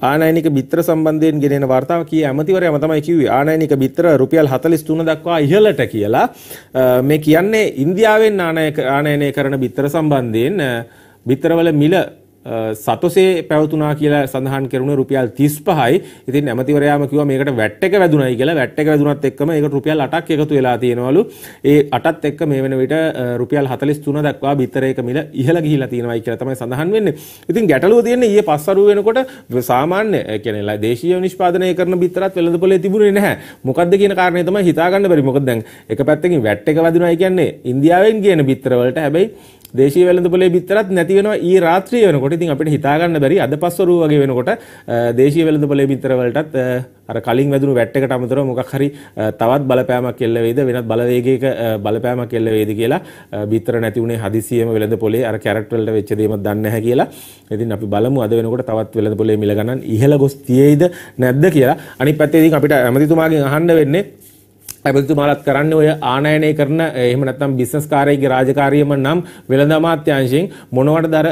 ආනයනික බිත්‍ර සම්බන්ධයෙන් ගෙනෙන වර්තාව කිය ඇමතිවරයම තමයි කිව්වේ ආනයනික බිත්‍ර රුපියල් 43 දක්වා ඉහළට කියලා මේ කියන්නේ ඉන්දියාවෙන් ආනයනය කරන බිත්‍ර සම්බන්ධයෙන් බිත්‍රවල මිල සතොසේ පැවතුනා කියලා සඳහන් කරුණ රුපියල් 35යි. ඉතින් ඇමතිවරයාම කිව්වා මේකට වැට් එක වැදුණයි කියලා. වැට් එක වැදුනත් එක්කම ඒකට රුපියල් 8ක් එකතු වෙලා තියෙනවලු. ඒ 8ත් එක්ක මේ වෙන විට රුපියල් 43 දක්වා බිත්තරයක මිල ඉහළ ගිහිලා තියෙනවායි කියලා තමයි සඳහන් වෙන්නේ. ඉතින් ගැටලුව තියෙන්නේ ඊයේ පස්වරුව වෙනකොට සාමාන්‍ය කියන්නේ දේශීය නිෂ්පාදනය කරන බිත්තරත් වෙළඳපොලේ තිබුණේ නැහැ. මොකද්ද කියන කාරණේ තමයි හිතා ගන්න බැරි. මොකද දැන් එක පැත්තකින් වැට් එක වැදුණයි කියන්නේ ඉන්දියාවෙන් කියන බිත්තර වලට. හැබැයි දේශී වැලඳපොලේ බිත්තරත් නැති වෙනවා ඊ රාත්‍රිය වෙනකොට. ඉතින් අපිට හිතා ගන්න බැරි අද පස්වරුව වගේ වෙනකොට දේශී වැලඳපොලේ බිත්තර වලටත් අර කලින් වැදුණු වැට් එකට අමතරව මොකක් හරි තවත් බලපෑමක් එල්ල වෙයිද වෙනත් බලවේගයක බලපෑමක් එල්ල වෙයිද කියලා බිත්තර නැති උනේ හදිසියෙම වෙලඳපොලේ අර කැරට් වලට වෙච්ච දේමත් දන්නේ නැහැ කියලා. ඉතින් අපි බලමු අද වෙනකොට තවත් වෙලඳපොලේ මිල ගණන් ඉහළ ගොස් තියෙයිද නැද්ද කියලා. අනිත් පැත්තේ ඉතින් අපිට ඇමතිතුමාගෙන් අහන්න වෙන්නේ ඇබතුමාලත් කරන්න ඔය ආනයනය කරන එහෙම නැත්නම් බිස්නස් කාර්යයේ රාජකාරියම නම් වෙළඳ අමාත්‍යාංශයෙන් මොනවට දර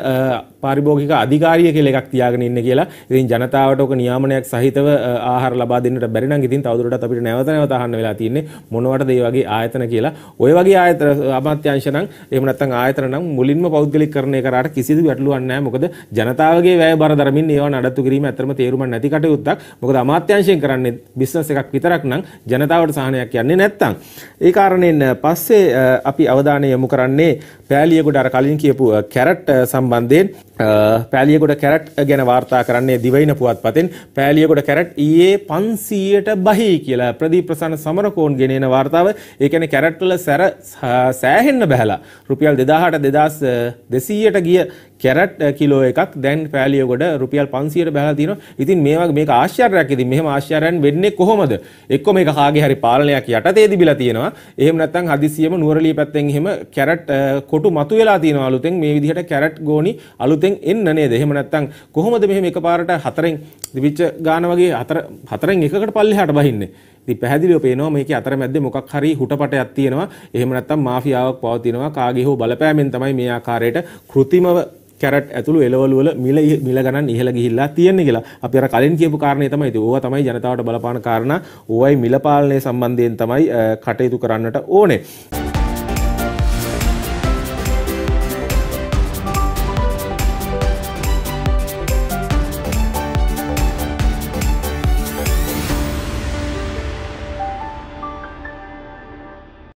පාරිභෝගික අධිකාරිය කියලා එකක් තියාගෙන ඉන්න කියලා. ඉතින් ජනතාවට ඔක නියාමනයක් සහිතව ආහාර ලබා දෙන්නට බැරි නම් ඉතින් තවදුරටත් අපිට නැවත නැවත අහන්න වෙලා තියෙන්නේ මොනවටද මේ වගේ ආයතන කියලා. ඔය වගේ ආයතන අමාත්‍යාංශ නම් එහෙම නැත්නම් ආයතන නම් මුලින්ම පෞද්ගලිකකරණය කරාට කිසිදු ගැටලුවක් නැහැ. මොකද ජනතාවගේ වැය බර දරමින් ඒවා නඩත්තු කිරීම ඇත්තම තේරුමක් නැති කටයුත්තක්. මොකද අමාත්‍යාංශයෙන් කරන්නේ බිස්නස් එකක් විතරක් නම් ජනතාවට සහනයක් යන්නේ කරගන්නේ නැත්තම්. ඒ කාරණයෙන් පස්සේ අපි අවධානය යොමු කරන්නේ පෑලියගොඩ අර කලින් කියපු කැරට් සම්බන්ධයෙන් පෑලියකොට කැරට් ගැන වාර්තා කරන්නේ දිවයින පුවත් පතෙන් පෑලියකොට කැරට් ඒ පන්සීයට බහි කියලා ප්‍රදී ප්‍රසන්න සමරකෝන් ගෙනන වාර්තාව ඒකන කැරට්වල සැර සෑහෙන්න බැහලා රුපියල් දෙදාහට දෙදස් දෙසීයට ගිය කැරට් කිලෝ එකක් දැන් පෑලියකොට රුපියල් පන්සියට බැහලා තියෙනවා ඉතින් මේවා මේක ආශ්චර්යයක් ඉතින් මෙහෙම ආශ්චර්යයන් වෙන්නේ කොහොමද එක්ක මේක කාගේ හරි පාලනයක් යටතේ තිබිලා තියෙනවා එහෙම නැත්නම් හදිසියෙම නුවරළිය පැත්තෙන් එහෙම කැරට් කොටු මතු වෙලා තියෙනවා අලුතෙන් මේ විදිහට කැරට් ගෝනි අලුතෙන් හිතෙන් එන්න නේද? එහෙම නැත්නම් කොහොමද මෙහෙම එකපාරට හතරෙන් දිවිච්ච ගාන වගේ හතර හතරෙන් එකකට පල්ලෙහාට බහින්නේ? ඉතින් පැහැදිලිව පේනවා මේකේ අතරමැද්දේ මොකක් හරි හුටපටයක් තියෙනවා. එහෙම නැත්නම් මාෆියාවක් පවතිනවා. කාගේ හෝ බලපෑමෙන් තමයි මේ ආකාරයට કૃතිමව කැරට් ඇතුළු එළවලු වල මිල මිල ගණන් ඉහළ ගිහිල්ලා තියෙන්නේ කියලා. අපි අර කලින් කියපු කාරණේ තමයි. ඉතින් ඕවා තමයි ජනතාවට බලපාන කාරණා. ඕවයි මිල පාලනය සම්බන්ධයෙන් තමයි කටයුතු කරන්නට ඕනේ.